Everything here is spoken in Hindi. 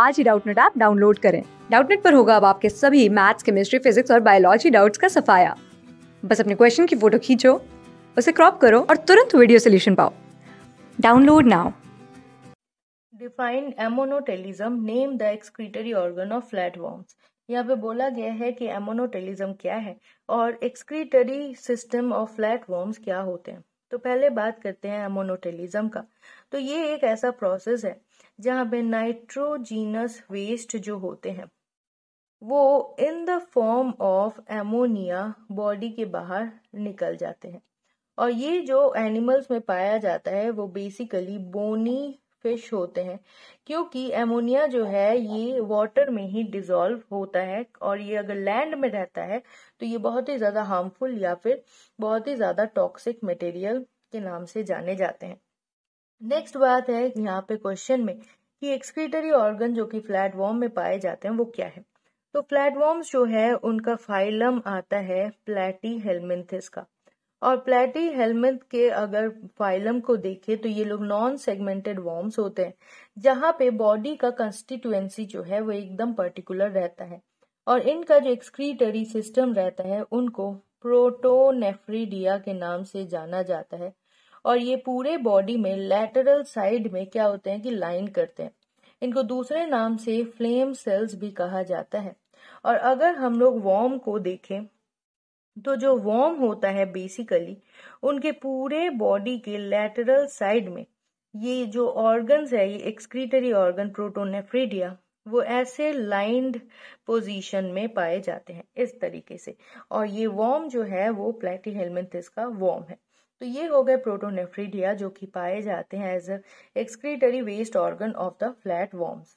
आज ही डाउटनेट ऐप डाउनलोड करें डाउटनेट पर होगा अब आपके सभी मैथ्स केमिस्ट्री फिजिक्स और बायोलॉजी डाउट्स का सफाया बस अपने क्वेश्चन की फोटो खींचो उसे क्रॉप करो और तुरंत वीडियो सोल्यूशन पाओ download now define ammonotelism name the excretory organ of flat worms यहाँ पे बोला गया है कि एमोनोटेलिज्म क्या है और excretory system of flat worms क्या होते हैं तो पहले बात करते हैं एमोनोटेलिज्म का तो ये एक ऐसा प्रोसेस है जहां पे नाइट्रोजीनस वेस्ट जो होते हैं वो in the form of ammonia body के बाहर निकल जाते हैं और ये जो एनिमल्स में पाया जाता है वो बेसिकली बोनी फिश होते हैं क्योंकि एमोनिया जो है ये वाटर में ही डिजोल्व होता है और ये अगर लैंड में रहता है तो ये बहुत ही ज्यादा हार्मफुल या फिर बहुत ही ज्यादा टॉक्सिक मटेरियल के नाम से जाने जाते हैं नेक्स्ट बात है यहाँ पे क्वेश्चन में कि एक्सक्रीटरी ऑर्गन जो कि फ्लैट वॉर्म में पाए जाते हैं वो क्या है तो फ्लैट वॉर्म्स जो है उनका फाइलम आता है प्लेटी हेलमिंथिस का और प्लेटी हेलमेट के अगर फाइलम को देखें तो ये लोग नॉन सेगमेंटेड वॉर्म्स होते हैं जहां पे बॉडी का कंस्टिट्यूएंसी जो है वो एकदम पर्टिकुलर रहता है और इनका जो एक्सक्रीटरी सिस्टम रहता है उनको प्रोटोनेफ्रीडिया के नाम से जाना जाता है और ये पूरे बॉडी में लेटरल साइड में क्या होते हैं कि लाइन करते हैं इनको दूसरे नाम से फ्लेम सेल्स भी कहा जाता है और अगर हम लोग वॉर्म को देखें तो जो वॉर्म होता है बेसिकली उनके पूरे बॉडी के लेटरल साइड में ये जो ऑर्गन्स है ये एक्सक्रीटरी ऑर्गन प्रोटोनेफ्रीडिया वो ऐसे लाइंड पोजीशन में पाए जाते हैं इस तरीके से और ये वॉर्म जो है वो प्लेटी हेलमेंथिस का वॉर्म है तो ये हो गए प्रोटोनेफ्रीडिया जो कि पाए जाते हैं as a excretory waste organ of the flat worms